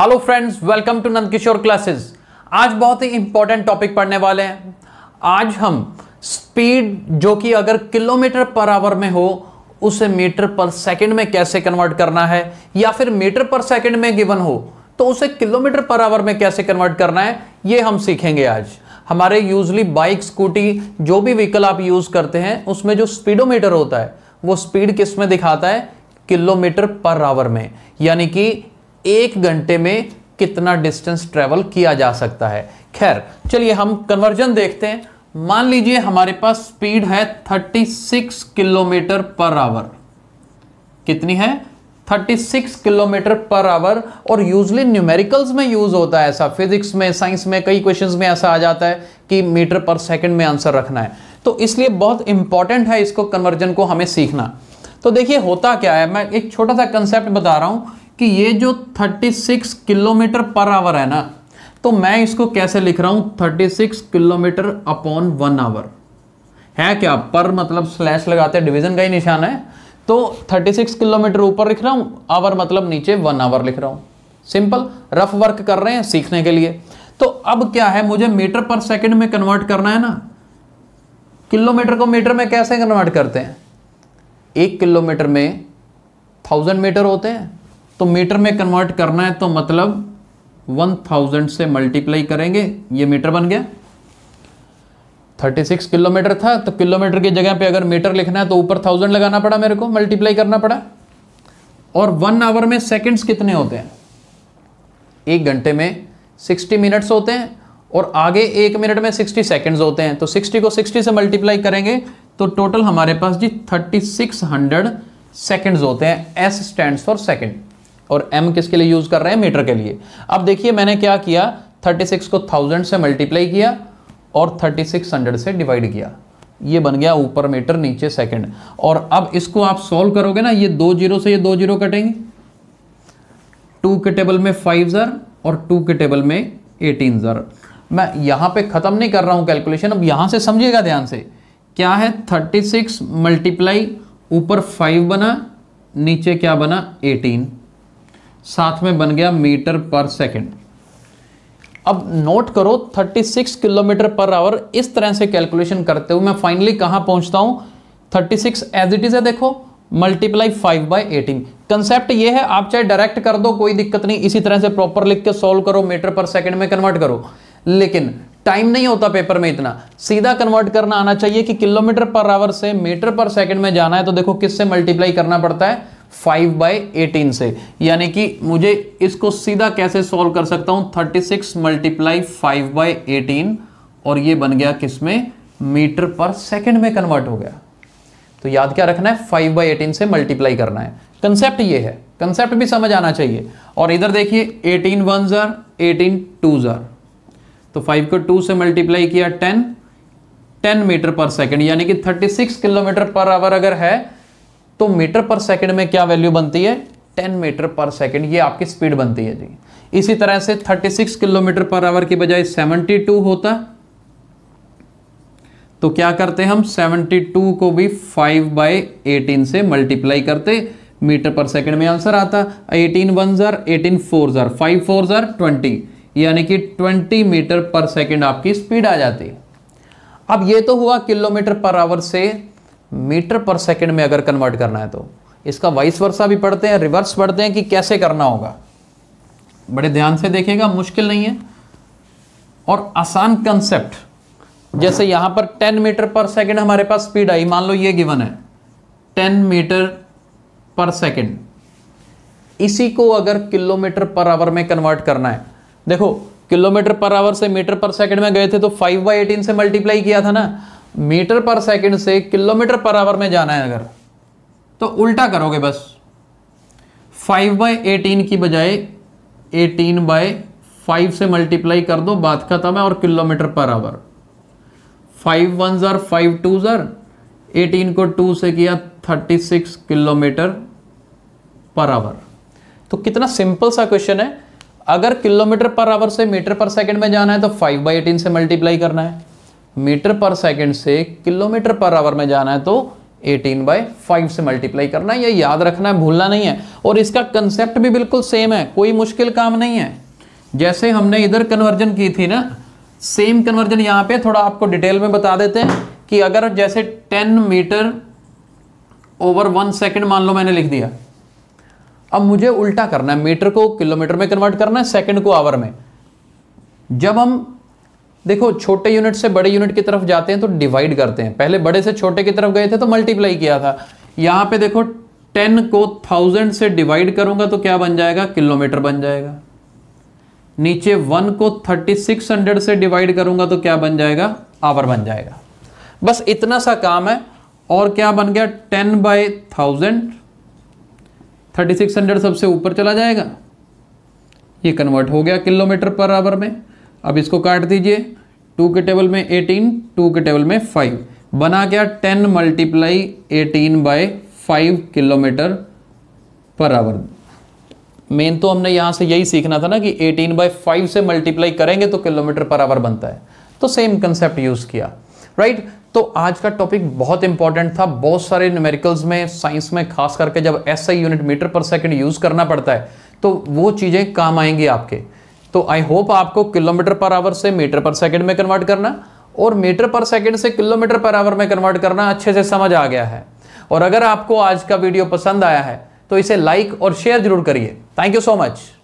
Hello friends welcome to Nand Kishore classes आज बहुत ही important topic पढ़ने वाले हैं आज हम स्पीड जो कि अगर किलोमीटर पर आवर में हो उसे मीटर पर सेकंड में कैसे कन्वर्ट करना है या फिर मीटर पर सेकंड में गिवन हो तो उसे किलोमीटर पर आवर में कैसे कन्वर्ट करना है ये हम सीखेंगे आज हमारे यूजली बाइक स्कूटी जो भी व्हीकल आप यूज़ करते हैं उसमें जो स्पीडोमीटर होता है वो स्पीड किस में दिखाता है किलोमीटर पर आवर में यानी कि एक घंटे में कितना डिस्टेंस ट्रेवल किया जा सकता है खैर चलिए हम कन्वर्जन देखते हैं मान लीजिए हमारे पास स्पीड है 36 किलोमीटर पर आवर कितनी है 36 किलोमीटर पर आवर और यूजली न्यूमेरिकल्स में यूज होता है ऐसा फिजिक्स में साइंस में कई क्वेश्चंस में ऐसा आ जाता है कि मीटर पर सेकंड में आंसर रखना है तो इसलिए बहुत इंपॉर्टेंट है इसको कन्वर्जन को हमें सीखना तो देखिए होता क्या है मैं एक छोटा सा कंसेप्ट बता रहा हूं कि ये जो 36 किलोमीटर पर आवर है ना तो मैं इसको कैसे लिख रहा हूं 36 किलोमीटर अपॉन वन आवर है क्या पर मतलब स्लैश लगाते हैं डिवीजन का ही निशान है तो 36 किलोमीटर ऊपर लिख रहा हूं आवर मतलब नीचे वन आवर लिख रहा हूं सिंपल रफ वर्क कर रहे हैं सीखने के लिए तो अब क्या है मुझे मीटर पर सेकेंड में कन्वर्ट करना है ना किलोमीटर को मीटर में कैसे कन्वर्ट करते हैं एक किलोमीटर में थाउजेंड मीटर होते हैं तो मीटर में कन्वर्ट करना है तो मतलब वन थाउजेंड से मल्टीप्लाई करेंगे ये मीटर बन गया थर्टी सिक्स किलोमीटर था तो किलोमीटर की जगह पे अगर मीटर लिखना है तो ऊपर थाउजेंड लगाना पड़ा मेरे को मल्टीप्लाई करना पड़ा और वन आवर में सेकंड्स कितने होते हैं एक घंटे में सिक्सटी मिनट्स होते हैं और आगे एक मिनट में सिक्सटी सेकेंड्स होते हैं तो सिक्सटी को सिक्सटी से मल्टीप्लाई करेंगे तो टोटल हमारे पास जी थर्टी सिक्स हंड्रेड होते हैं एस स्टैंड फॉर सेकेंड और एम किसके लिए यूज़ कर रहे हैं मीटर के लिए अब देखिए मैंने क्या किया 36 को थाउजेंड से मल्टीप्लाई किया और 3600 से डिवाइड किया ये बन गया ऊपर मीटर नीचे सेकंड और अब इसको आप सॉल्व करोगे ना ये दो जीरो से ये दो जीरो कटेंगे टू के टेबल में फाइव ज़र और टू के टेबल में एटीन ज़र मैं यहां पे ख़त्म नहीं कर रहा हूं कैलकुलेशन अब यहां से समझिएगा ध्यान से क्या है 36 मल्टीप्लाई ऊपर 5 बना नीचे क्या बना साथ में बन गया मीटर पर सेकेंड अब नोट करो 36 किलोमीटर पर आवर इस तरह से कैलकुलेशन करते हुए मैं फाइनली कहाँ पहुंचता हूं 36 एज इट इज़ है देखो multiply five by eighteen concept ये है आप चाहे डायरेक्ट कर दो कोई दिक्कत नहीं इसी तरह से प्रॉपर लिख के सॉल्व करो मीटर पर सेकंड में कन्वर्ट करो लेकिन टाइम नहीं होता पेपर में इतना सीधा कन्वर्ट करना आना चाहिए कि किलोमीटर पर आवर से मीटर पर सेकंड में जाना है तो देखो किससे मल्टीप्लाई करना पड़ता है फाइव बाई एटीन से यानी कि मुझे इसको सीधा कैसे सॉल्व कर सकता हूं thirty six multiply five by eighteen और ये बन गया किसमें मीटर पर सेकंड में कन्वर्ट हो गया तो याद क्या रखना है फाइव बाई एटीन से मल्टीप्लाई करना है कंसेप्ट ये है कंसेप्ट भी समझ आना चाहिए और इधर देखिए एटीन वन ज़र एटीन टू ज़र तो फाइव को टू से मल्टीप्लाई किया टेन टेन मीटर पर सेकेंड यानी कि थर्टी सिक्स किलोमीटर पर आवर अगर है तो मीटर पर सेकंड में क्या वैल्यू बनती है 10 मीटर पर सेकंड ये आपकी स्पीड बनती है जी इसी तरह से 36 किलोमीटर पर आवर की बजाय 72 होता तो क्या करते हम 72 को भी 5 बाई एटीन से मल्टीप्लाई करते मीटर पर सेकंड में आंसर आता 18 वन जार एटीन फोर जार फाइव फोर जार ट्वेंटी यानी कि 20 मीटर पर सेकंड आपकी स्पीड आ जाती अब ये तो हुआ किलोमीटर पर आवर से मीटर पर सेकंड में अगर कन्वर्ट करना है तो इसका वाइस वर्षा भी पढ़ते हैं रिवर्स पढ़ते हैं कि कैसे करना होगा बड़े ध्यान से देखिएगा मुश्किल नहीं है और आसान कंसेप्ट जैसे यहां पर 10 मीटर पर सेकंड हमारे पास स्पीड आई मान लो ये गिवन है 10 मीटर पर सेकंड इसी को अगर किलोमीटर पर आवर में कन्वर्ट करना है देखो किलोमीटर पर आवर से मीटर पर सेकंड में गए थे तो 5 बाई एटीन से मल्टीप्लाई किया था ना मीटर पर सेकंड से किलोमीटर पर आवर में जाना है अगर तो उल्टा करोगे बस फाइव बाई एटीन की बजाय एटीन बाय फाइव से मल्टीप्लाई कर दो बात खत्म है और किलोमीटर पर आवर फाइव वन ज़र फाइव टू ज़र एटीन को टू से किया थर्टी सिक्स किलोमीटर पर आवर तो कितना सिंपल सा क्वेश्चन है अगर किलोमीटर पर आवर से मीटर पर सेकंड में जाना है तो फाइव बाई एटीन से मल्टीप्लाई करना है मीटर पर सेकंड से किलोमीटर पर आवर में जाना है तो 18 बाई फाइव से मल्टीप्लाई करना है ये याद रखना है भूलना नहीं है और इसका कंसेप्ट भी बिल्कुल सेम है कोई मुश्किल काम नहीं है जैसे हमने इधर कन्वर्जन की थी ना सेम कन्वर्जन यहाँ पे थोड़ा आपको डिटेल में बता देते हैं कि अगर जैसे 10 मीटर ओवर वन सेकेंड मान लो मैंने लिख दिया अब मुझे उल्टा करना है मीटर को किलोमीटर में कन्वर्ट करना है सेकेंड को आवर में जब हम देखो छोटे यूनिट से बड़े यूनिट की तरफ जाते हैं तो डिवाइड करते हैं पहले बड़े से छोटे की तरफ गए थे तो मल्टीप्लाई किया था यहां पे देखो टेन को थाउजेंड से डिवाइड करूंगा तो क्या बन जाएगा किलोमीटर बन जाएगा नीचे वन को थर्टी सिक्स हंड्रेड से डिवाइड करूंगा तो क्या बन जाएगा आवर बन जाएगा बस इतना सा काम है और क्या बन गया ten by thousand thirty six hundred सबसे ऊपर चला जाएगा ये कन्वर्ट हो गया किलोमीटर पर आवर में अब इसको काट दीजिए टू के टेबल में एटीन टू के टेबल में फाइव बना क्या ten multiply eighteen by five kilometre पर आवर मेन तो हमने यहां से यही सीखना था ना कि एटीन बाय फाइव से मल्टीप्लाई करेंगे तो किलोमीटर पर आवर बनता है तो सेम कंसेप्ट यूज़ किया राइट right? तो आज का टॉपिक बहुत इंपॉर्टेंट था बहुत सारे न्यूमेरिकल्स में साइंस में खास करके जब एसआई यूनिट मीटर पर सेकंड यूज़ करना पड़ता है तो वो चीज़ें काम आएंगी आपके तो आई होप आपको किलोमीटर पर आवर से मीटर पर सेकेंड में कन्वर्ट करना और मीटर पर सेकेंड से किलोमीटर पर आवर में कन्वर्ट करना अच्छे से समझ आ गया है और अगर आपको आज का वीडियो पसंद आया है तो इसे लाइक और शेयर जरूर करिए थैंक यू सो मच